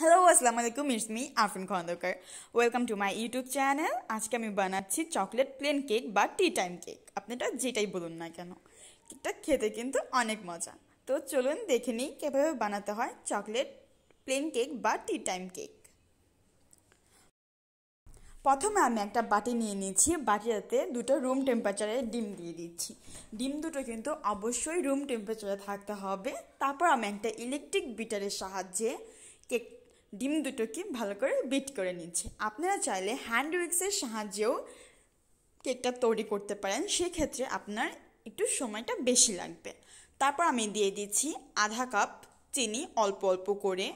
hello আসসালামু আলাইকুম it's me Afrin Khandakar welcome to my YouTube channel আজকে আমি বানাচ্ছি চকলেট প্লেন কেক বা টি টাইম কেক আপনারা যেটাই বলুন না কেন কেকটা খেতে কিন্তু অনেক মজা তো চলুন দেখে নিই কীভাবে বানাতে হয় চকলেট প্লেন কেক বা টি টাইম কেক প্রথমে আমি একটা বাটি নিয়ে নিয়েছি বাটিটাতে দুটো রুম টেম্পারেচারে ডিম দিয়ে দিচ্ছি ডিম দুটো কিন্তু অবশ্যই রুম টেম্পারেচারে থাকতে হবে তারপর আমি একটা ইলেকট্রিক বিটারের সাহায্যে কেক ডিম দুটোকে ভালো করে বিট করে নিচ্ছি আপনারা চাইলে হ্যান্ড উইক্সের সাহায্যেও কেকটা তৈরি করতে পারেন সেক্ষেত্রে আপনার একটু সময়টা বেশি লাগবে তারপর আমি দিয়ে দিচ্ছি আধা কাপ চিনি অল্প অল্প করে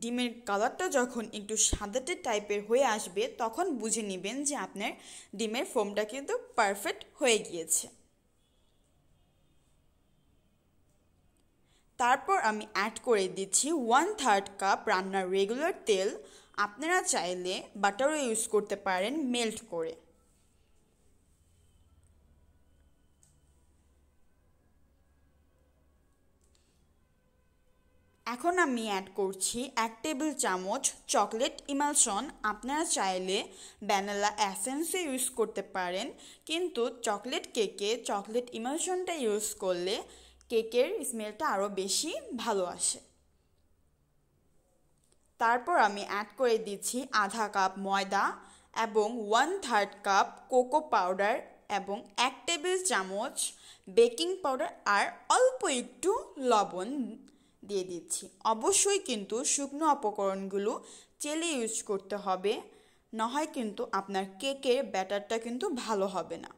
ডিমের কালারটা যখন একটু সাদাটে টাইপের হয়ে আসবে তখন বুঝে নেবেন যে আপনার ডিমের ফোমটা কিন্তু পারফেক্ট হয়ে গিয়েছে তারপর আমি অ্যাড করে দিচ্ছি ওয়ান থার্ড কাপ রান্নার রেগুলার তেল আপনারা চাইলে বাটারও ইউজ করতে পারেন মেল্ট করে এখন আমি অ্যাড করছি এক টেবিল চামচ চকলেট ইমালশন আপনারা চাইলে ব্যানালা অ্যাসেন্সও ইউজ করতে পারেন কিন্তু চকলেট কেকে চকলেট ইমালশনটা ইউজ করলে কেকের স্মেলটা আরও বেশি ভালো আসে তারপর আমি অ্যাড করে দিচ্ছি আধা কাপ ময়দা এবং one third cup cocoa powder এবং এক টেবিল চামচ বেকিং পাউডার আর অল্প একটু লবণ দিয়ে দিচ্ছি অবশ্যই কিন্তু শুকনো উপকরণগুলো চেলে ইউজ করতে হবে না হয় কিন্তু আপনার কেকের ব্যাটারটা কিন্তু ভালো হবে না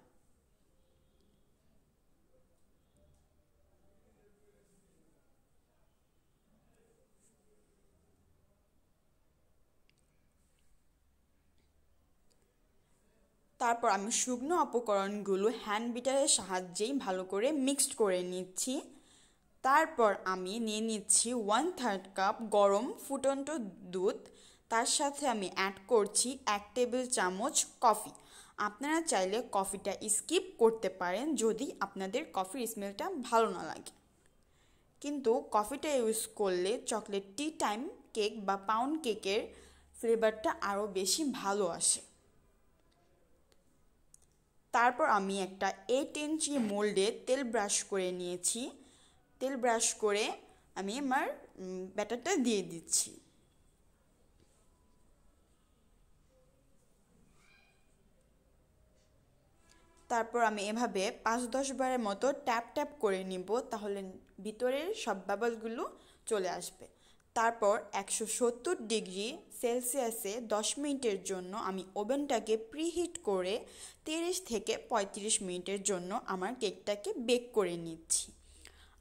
তারপর আমি শুকনো উপকরণগুলো হ্যান্ড বিটারের সাহায্যেই ভালো করে মিক্সড করে নিচ্ছি তারপর আমি নিয়ে নিচ্ছি ওয়ান থার্ড কাপ গরম ফুটন্ত দুধ তার সাথে আমি অ্যাড করছি এক টেবিল চামচ কফি আপনারা চাইলে কফিটা স্কিপ করতে পারেন যদি আপনাদের কফির স্মেলটা ভালো না লাগে কিন্তু কফিটা ইউজ করলে চকলেট টি টাইম কেক বা পাউন্ড কেকের ফ্লেভারটা আরও বেশি ভালো আসে তারপর আমি একটা এইট ইঞ্চি মোল্ডে তেল ব্রাশ করে নিয়েছি তেল ব্রাশ করে আমি আমার ব্যাটারটা দিয়ে দিচ্ছি তারপর আমি এভাবে পাঁচ দশ বারের মতো ট্যাপ ট্যাপ করে নিব তাহলে ভিতরের সব বাবলগুলো চলে আসবে তারপর একশো সত্তর ডিগ্রি সেলসিয়াসে দশ মিনিটের জন্য আমি ওভেনটাকে প্রিহিট করে তিরিশ থেকে পঁয়ত্রিশ মিনিটের জন্য আমার কেকটাকে বেক করে নিচ্ছি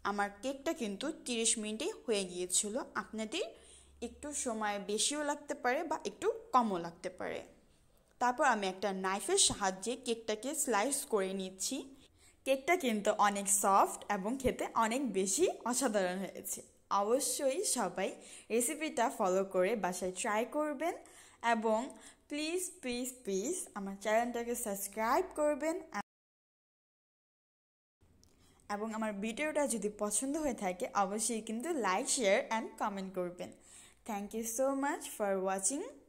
আমার কেকটা কিন্তু তিরিশ মিনিটে হয়ে গিয়েছিল আপনাদের একটু সময় বেশিও লাগতে পারে বা একটু কমও লাগতে পারে তারপর আমি একটা নাইফের সাহায্যে কেকটাকে স্লাইস করে নিচ্ছি কেকটা কিন্তু অনেক সফট এবং খেতে অনেক বেশি অসাধারণ হয়েছে অবশ্যই সবাই রেসিপিটা ফলো করে বাসায় ট্রাই করবেন এবং প্লিজ প্লিজ প্লিজ আমার চ্যানেলটাকে সাবস্ক্রাইব করবেন এবং আমার ভিডিওটা যদি পছন্দ হয়ে থাকে অবশ্যই কিন্তু লাইক শেয়ার অ্যান্ড কমেন্ট করবেন thank you so much for watching